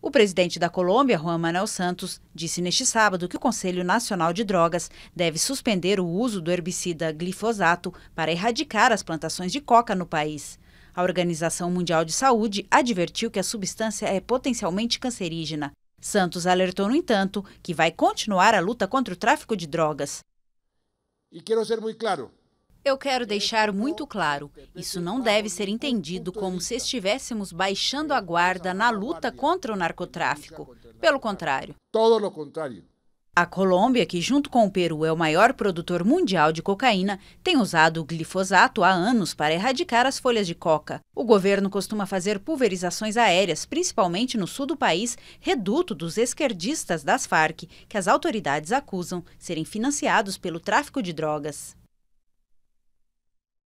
O presidente da Colômbia, Juan Manuel Santos, disse neste sábado que o Conselho Nacional de Drogas deve suspender o uso do herbicida glifosato para erradicar as plantações de coca no país. A Organização Mundial de Saúde advertiu que a substância é potencialmente cancerígena. Santos alertou, no entanto, que vai continuar a luta contra o tráfico de drogas. E quero ser muito claro: eu quero deixar muito claro: isso não deve ser entendido como se estivéssemos baixando a guarda na luta contra o narcotráfico. Pelo contrário. Todo o contrário. A Colômbia, que junto com o Peru é o maior produtor mundial de cocaína, tem usado o glifosato há anos para erradicar as folhas de coca. O governo costuma fazer pulverizações aéreas, principalmente no sul do país, reduto dos esquerdistas das Farc, que as autoridades acusam serem financiados pelo tráfico de drogas.